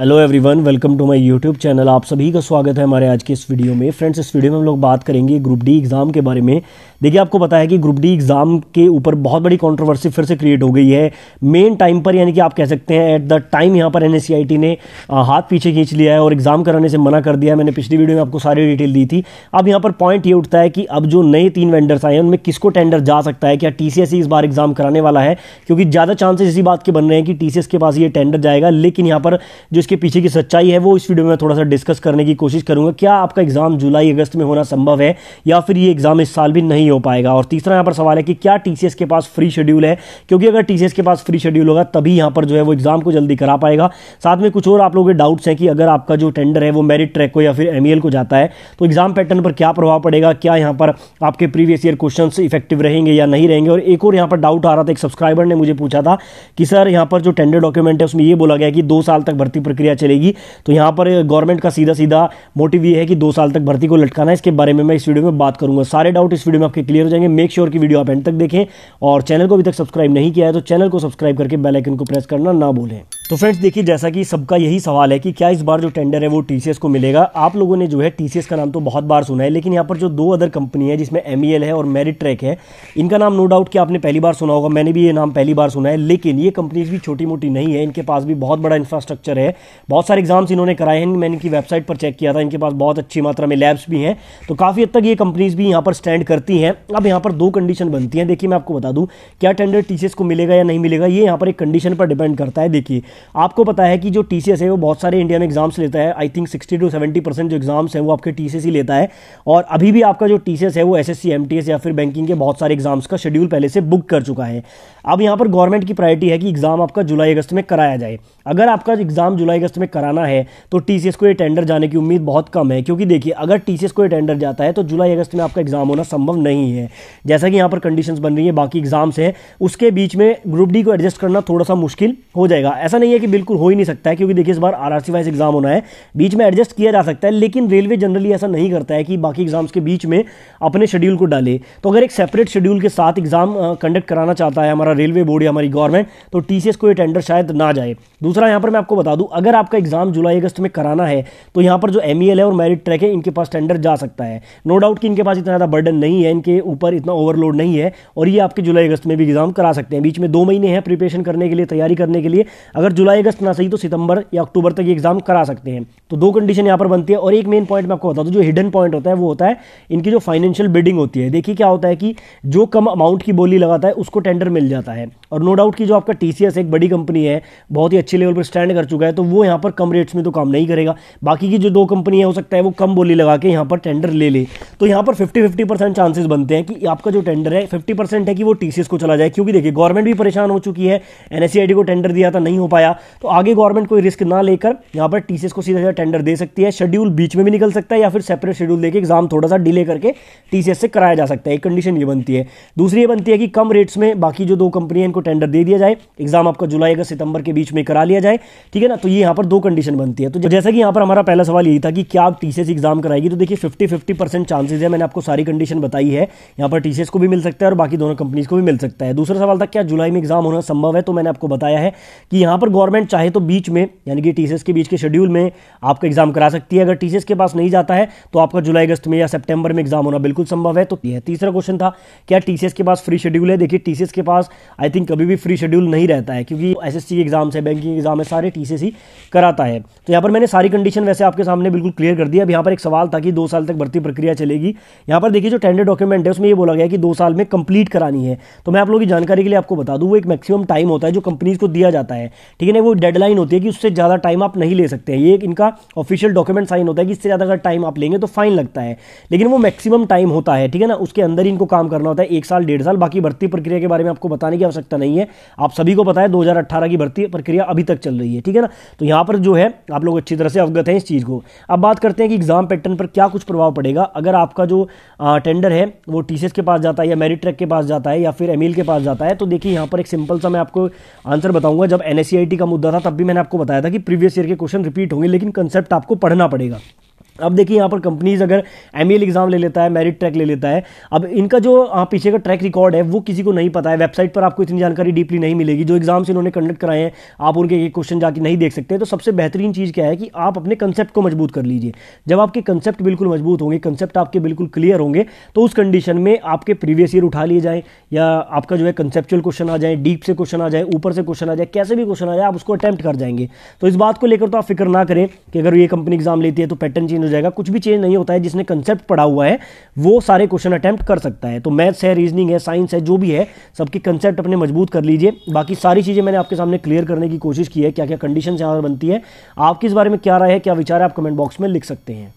hello everyone welcome to my YouTube channel आप सभी का स्वागत है हमारे आज के इस वीडियो में फ्रेंड्स इस वीडियो में हम लोग बात करेंगे ग्रुप डी एग्ज़ाम के बारे में देखिए आपको पता है कि ग्रुप डी एग्ज़ाम के ऊपर बहुत बड़ी कंट्रोवर्सी फिर से क्रिएट हो गई है मेन टाइम पर यानी कि आप कह सकते हैं एट द टाइम यहाँ पर एन ने हाथ पीछे खींच लिया है और एग्ज़ाम कराने से मना कर दिया है मैंने पिछली वीडियो में आपको सारी डिटेल दी थी अब यहाँ पर पॉइंट ये उठता है कि अब जो नए तीन वेंडर्स आए हैं उनमें किसको टेंडर जा सकता है क्या टी इस बार एग्ज़ाम कराने वाला है क्योंकि ज़्यादा चांसेस इसी बात के बन रहे हैं कि टी के पास ये टेंडर जाएगा लेकिन यहाँ पर जो इसके पीछे की सच्चाई है वो इस वीडियो में थोड़ा सा डिस्कस करने की कोशिश करूंगा क्या आपका एग्जाम जुलाई अगस्त में होना संभव है या फिर ये एग्जाम इस साल भी नहीं हो पाएगा और तीसरा यहाँ पर सवाल है कि क्या टीसीएस के पास फ्री शेड्यूल है क्योंकि अगर टीसीएस के पास फ्री शेड्यूल होगा तभी यहाँ पर जो है वो एग्जाम को जल्दी करा पाएगा साथ में कुछ और आप लोगों के डाउट्स हैं कि अगर आपका जो टेंडर है वो मेरिट ट्रैक को या फिर एम e को जाता है तो एग्जाम पैटर्न पर क्या प्रभाव पड़ेगा क्या यहाँ पर आपके प्रीवियस ईयर क्वेश्चन इफेक्टिव रहेंगे या नहीं रहेंगे और एक और यहाँ पर डाउट आ रहा था एक सब्सक्राइबर ने मुझे पूछा था कि सर यहाँ पर जो टेंडर डॉक्यूमेंट है उसमें ये बोला गया कि दो साल तक भर्ती प्रक्रिया प्रक्रिया चलेगी तो यहाँ पर गवर्नमेंट का सीधा सीधा मोटिव ये है कि दो साल तक भर्ती को लटकाना इसके बारे में मैं इस वीडियो में बात करूंगा सारे डाउट इस वीडियो में आपके क्लियर हो जाएंगे मेक श्योर की वीडियो आप एंड तक देखें और चैनल को अभी तक सब्सक्राइब नहीं किया है तो चैनल को सब्सक्राइब करके बेलाइकन को प्रेस करना ना भूलें तो फ्रेंड्स देखिए जैसा कि सबका यही सवाल है कि क्या इस बार जो टेंडर है वो टीसीएस को मिलेगा आप लोगों ने जो है टीसीएस का नाम तो बहुत बार सुना है लेकिन यहाँ पर जो दो अदर कंपनी है जिसमें एम e है और मेरिट ट्रैक है इनका नाम नो डाउट कि आपने पहली बार सुना होगा मैंने भी ये नाम पहली बार सुना है लेकिन ये कंपनीज भी छोटी मोटी नहीं है इनके पास भी बहुत बड़ा इंफ्रास्ट्रक्चर है बहुत सारे एग्जाम्स इन्होंने कराए हैं मैंने इनकी वेबसाइट पर चेक किया था इनके पास बहुत अच्छी मात्रा में लैब्स भी हैं तो काफ़ी हद तक ये कंपनीज भी यहाँ पर स्टैंड करती हैं अब यहाँ पर दो कंडीशन बनती हैं देखिए मैं आपको बता दूँ क्या टेंडर टी को मिलेगा या नहीं मिलेगा ये यहाँ पर एक कंडीशन पर डिपेंड करता है देखिए आपको पता है कि जो टी है वो बहुत सारे इंडिया में एग्जाम्स लेता है I think sixty to seventy percent जो एग्जाम्स हैं वो आपके टी ही लेता है और अभी भी आपका जो टी है वो एस एस या फिर बैंकिंग के बहुत सारे एग्जाम्स का शेड्यूल पहले से बुक कर चुका है अब यहाँ पर गवर्नमेंट की प्रायोरिटी है कि एग्ज़ाम आपका जुलाई अगस्त में कराया जाए अगर आपका एग्ज़ाम जुलाई अगस्त में कराना है तो टी को ये टेंडर जाने की उम्मीद बहुत कम है क्योंकि देखिए अगर टी को ये टेंडर जाता है तो जुलाई अगस्त में आपका एग्ज़ाम होना संभव नहीं है जैसा कि यहाँ पर कंडीशन बन रही है बाकी एग्ज़ाम्स हैं उसके बीच में ग्रुप डी को एडजस्ट करना थोड़ा सा मुश्किल हो जाएगा ऐसा नहीं नहीं है कि बिल्कुल हो ही नहीं सकता है क्योंकि देखिए इस बार आर वाइज एग्जाम होना है बीच में एडजस्ट किया जा सकता है लेकिन रेलवे जनरली ऐसा नहीं करता है कि बाकी एग्जाम्स के बीच में अपने शेड्यूल को डाले तो अगर एक सेपरेट शेड्यूल के साथ एग्जाम कंडक्ट कराना चाहता है हमारा रेलवे बोर्ड या हमारी गवर्नमेंट तो टी को ये टेंडर शायद ना जाए दूसरा यहाँ पर मैं आपको बता दूँ अगर आपका एग्जाम जुलाई अगस्त में कराना है तो यहाँ पर जो एम e है और मेरिट ट्रैक है इनके पास टेंडर जा सकता है नो डाउट कि इनके पास इतना ज़्यादा बर्डन नहीं है इनके ऊपर इतना ओवरलोड नहीं है और ये आपके जुलाई अगस्त में भी एग्जाम करा सकते हैं बीच में दो महीने हैं प्रिपरेशन करने के लिए तैयारी करने के लिए अगर जुलाई अगस्त ना सही तो सितंबर या अक्टूबर तक एग्जाम करा सकते हैं तो दो कंडीशन यहाँ पर बनती है और एक मेन पॉइंट मैं आपको बता दूँ जो हिडन पॉइंट होता है वो होता है इनकी जो फाइनेंशियल बिडिंग होती है देखिए क्या होता है कि जो कम अमाउंट की बोली लगाता है उसको टेंडर मिल जाता है और नो डाउट की जो आपका टी एक बड़ी कंपनी है बहुत ही अच्छे लेवल पर स्टैंड कर चुका है तो वो यहाँ पर कम रेट्स में तो काम नहीं करेगा बाकी की जो दो कंपनी है हो सकता है वो कम बोली लगा के यहाँ पर टेंडर ले ले तो यहाँ पर फिफ्टी फिफ्टी परसेंट चांसेस बनते हैं कि आपका जो टेंडर है फिफ्टी परसेंट है कि वो टी को चला जाए क्योंकि देखिए गवर्नमेंट भी परेशान हो चुकी है एनएससीआईडी e को टेंडर दिया था नहीं हो पाया आया तो आगे गवर्नमेंट कोई रिस्क ना लेकर यहाँ पर टीसीएस को सीधा सीधा टेंडर दे सकती है शेड्यूल बीच में भी निकल सकता है या फिर सेपरेट शेड्यूल देकर एग्जाम थोड़ा सा डिले करके टीसीएस से कराया जा सकता है एक कंडीशन ये बनती है दूसरी ये बनती है कि कम रेट्स में बाकी जो दो कंपनी है इनको टेंडर दे दिया जाए एग्जाम आपका जुलाई अगस्त सितंबर के बीच में करा लिया जाए ठीक है ना तो ये यहाँ पर दो कंडीशन बनती है तो जैसा कि यहाँ पर हमारा पहला सवाल यही था कि क्या आप टीसीएस एग्जाम कराएगी तो देखिए फिफ्टी फिफ्टी परसेंट चांसेज है मैंने आपको सारी कंडीशन बताई है यहाँ पर टीसीएस को भी मिल सकता है और बाकी दोनों कंपनीज को भी मिल सकता है दूसरा सवाल था क्या जुलाई में एग्जाम होना संभव है तो मैंने आपको बताया है कि यहाँ पर गवर्नमेंट चाहे तो बीच में यानी कि टीसीएस के बीच के शेड्यूल में आपका एग्जाम करा सकती है अगर टीसीएस के पास नहीं जाता है तो आपका जुलाई अगस्त में या सितंबर में एग्जाम होना बिल्कुल संभव है तो यह तीसरा क्वेश्चन था क्या टीसीएस के पास फ्री शेड्यूल है देखिए टीसीएस के पास आई थिंक कभी भी फ्री शेड्यूल नहीं रहता है क्योंकि एस सी एग्जाम्स है बैंकिंग एग्जाम है सारे टीसीएस ही कराता है तो यहाँ पर मैंने सारी कंडीशन वैसे आपके सामने बिल्कुल क्लियर कर दिया अब यहाँ पर एक सवाल था कि दो साल तक भर्ती प्रक्रिया चलेगी यहाँ पर देखिए जो टेंडर डॉक्यूमेंट है उसमें यह बोला गया कि दो साल में कंप्लीट करानी है तो मैं आप लोगों की जानकारी के लिए आपको बता दूँ वो एक मैक्सिमम टाइम होता है जो कंपनीज को दिया जाता है ठीक है ना वो डेडलाइन होती है कि उससे ज़्यादा टाइम आप नहीं ले सकते ये एक इनका ऑफिशियल डॉक्यूमेंट साइन होता है कि इससे ज़्यादा अगर टाइम आप लेंगे तो फाइन लगता है लेकिन वो मैक्सिमम टाइम होता है ठीक है ना उसके अंदर ही इनको काम करना होता है एक साल डेढ़ साल बाकी भर्ती प्रक्रिया के बारे में आपको बताने की आवश्यकता नहीं है आप सभी को पता है दो की भर्ती प्रक्रिया अभी तक चल रही है ठीक है ना तो यहाँ पर जो है आप लोग अच्छी तरह से अवगत हैं इस चीज़ को अब बात करते हैं कि एग्ज़ाम पैटर्न पर क्या कुछ प्रभाव पड़ेगा अगर आपका जो टेंडर है वो टी के पास जाता है या मेरिट ट्रैक के पास जाता है या फिर एमिल e के पास जाता है तो देखिए यहाँ पर एक सिंपल सा मैं आपको आंसर बताऊंगा जब एन का मुद्दा था तब भी मैंने आपको बताया था कि प्रीवियस ईयर के क्वेश्चन रिपीट होंगे लेकिन कंसेप्ट आपको पढ़ना पड़ेगा अब देखिए यहाँ पर कंपनीज अगर एम एग्जाम e ले लेता है मेरिट ट्रैक ले लेता है अब इनका जो पीछे का ट्रैक रिकॉर्ड है वो किसी को नहीं पता है वेबसाइट पर आपको इतनी जानकारी डीपली नहीं मिलेगी जो एग्जाम्स इन्होंने कंडक्ट कराए हैं आप उनके एक क्वेश्चन जाके नहीं देख सकते तो सबसे बेहतरीन चीज़ क्या है कि आप अपने कंसेप्ट को मजबूत कर लीजिए जब आपके कंसेप्ट बिल्कुल मजबूत होंगे कंसेप्ट आपके बिल्कुल क्लियर होंगे तो उस कंडीशन में आपके प्रीवियस ईयर उठा लिए जाएँ या आपका जो है कंसेप्चुअल क्वेश्चन आ जाए डीप से क्वेश्चन आ जाए ऊपर से क्वेश्चन आ जाए कैसे भी क्वेश्चन आ जाए आप उसको अटैम्प्ट कर जाएंगे तो इस बात को लेकर तो आप फिक्र ना करें कि अगर ये कंपनी एग्जाम लेती है तो पैटर्न चेंज हो जाएगा कुछ भी चेंज नहीं होता है जिसने कंसेप्ट पढ़ा हुआ है वो सारे क्वेश्चन अटैम्प्ट कर सकता है तो मैथ्स है रीजनिंग है साइंस है जो भी है सबके कंसेप्ट अपने मजबूत कर लीजिए बाकी सारी चीज़ें मैंने आपके सामने क्लियर करने की कोशिश की है क्या क्या कंडीशन यहाँ पर बनती है आपकी इस बारे में क्या राय है क्या विचार है आप कमेंट बॉक्स में लिख सकते हैं